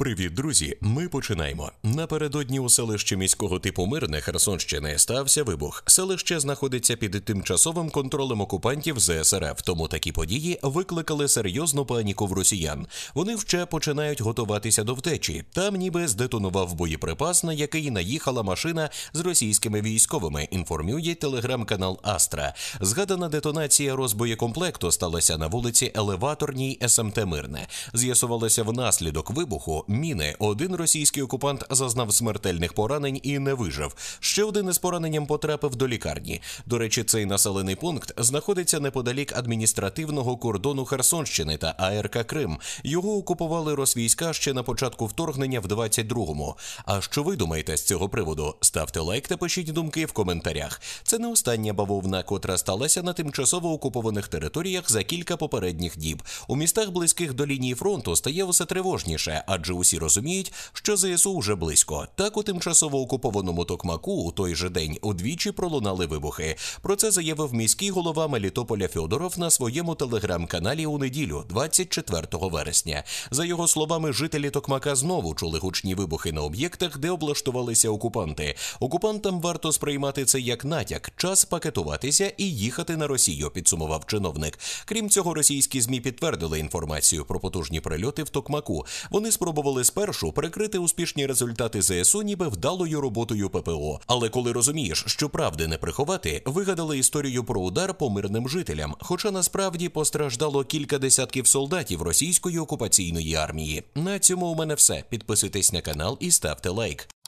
Привіт, друзі! Ми починаємо. Напередодні у селищі міського типу Мирне Херсонщини стався вибух. Селище знаходиться під тимчасовим контролем окупантів ЗСРФ, тому такі події викликали серйозну паніку в росіян. Вони вже починають готуватися до втечі. Там ніби здетонував боєприпас, на який наїхала машина з російськими військовими. Інформує телеграм-канал Астра. Згадана детонація розбоєкомплекту сталася на вулиці Елеваторній СМТ ем Мирне. З'ясувалося внаслідок вибуху міни. Один російський окупант зазнав смертельних поранень і не вижив. Ще один із пораненням потрапив до лікарні. До речі, цей населений пункт знаходиться неподалік адміністративного кордону Херсонщини та АРК Крим. Його окупували Росвійська ще на початку вторгнення в 22-му. А що ви думаєте з цього приводу? Ставте лайк та пишіть думки в коментарях. Це не остання бавовна, котра сталася на тимчасово окупованих територіях за кілька попередніх діб. У містах близьких до лінії фронту стає усе тривожніше, адже у усі розуміють, що ЗСУ вже близько. Так у тимчасово окупованому Токмаку у той же день удвічі пролунали вибухи. Про це заявив міський голова Мелітополя Фьодоров на своєму телеграм-каналі у неділю, 24 вересня. За його словами, жителі Токмака знову чули гучні вибухи на об'єктах, де облаштувалися окупанти. Окупантам варто сприймати це як натяк, час пакетуватися і їхати на Росію. Підсумував чиновник. Крім цього, російські змі підтвердили інформацію про потужні прильоти в Токмаку. Вони спробували спробували спершу перекрити успішні результати ЗСУ, ніби вдалою роботою ППО. Але коли розумієш, що правди не приховати, вигадали історію про удар по мирним жителям, хоча насправді постраждало кілька десятків солдатів російської окупаційної армії. На цьому у мене все. Підписуйтесь на канал і ставте лайк.